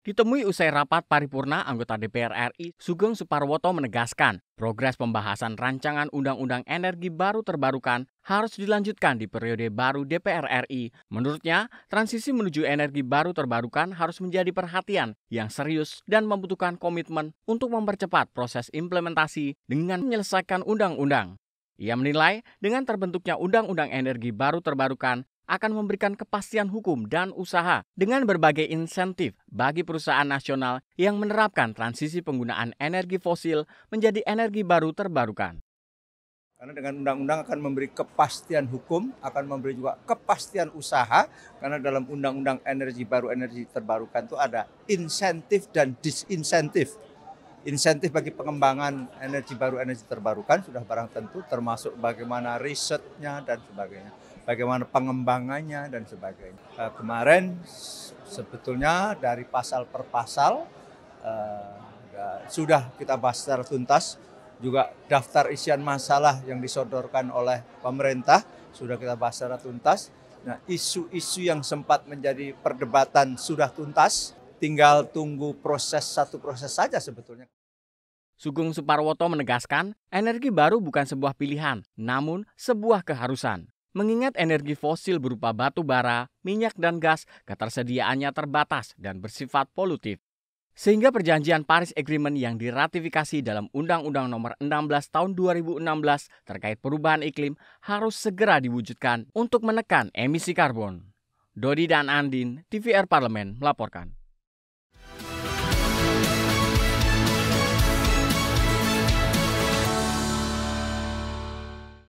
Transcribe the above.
Ditemui usai rapat paripurna, anggota DPR RI Sugeng Suparwoto menegaskan, progres pembahasan rancangan Undang-Undang Energi Baru Terbarukan harus dilanjutkan di periode baru DPR RI. Menurutnya, transisi menuju energi baru terbarukan harus menjadi perhatian yang serius dan membutuhkan komitmen untuk mempercepat proses implementasi dengan menyelesaikan undang-undang. Ia menilai dengan terbentuknya Undang-Undang Energi Baru Terbarukan akan memberikan kepastian hukum dan usaha dengan berbagai insentif bagi perusahaan nasional yang menerapkan transisi penggunaan energi fosil menjadi energi baru terbarukan. Karena dengan undang-undang akan memberi kepastian hukum, akan memberi juga kepastian usaha, karena dalam undang-undang energi baru, energi terbarukan itu ada insentif dan disinsentif insentif bagi pengembangan energi baru, energi terbarukan sudah barang tentu termasuk bagaimana risetnya dan sebagainya, bagaimana pengembangannya dan sebagainya. uh, kemarin sebetulnya dari pasal per pasal eh, ya, sudah kita bahas secara tuntas juga daftar isian masalah yang disodorkan oleh pemerintah sudah kita bahas secara tuntas. Nah, isu-isu yang sempat menjadi perdebatan sudah tuntas tinggal tunggu proses satu proses saja sebetulnya. Sugeng Suparwoto menegaskan, energi baru bukan sebuah pilihan, namun sebuah keharusan. Mengingat energi fosil berupa batu bara, minyak dan gas, ketersediaannya terbatas dan bersifat polutif. Sehingga perjanjian Paris Agreement yang diratifikasi dalam Undang-Undang Nomor 16 Tahun 2016 terkait perubahan iklim harus segera diwujudkan untuk menekan emisi karbon. Dodi dan Andin, TVR Parlemen melaporkan.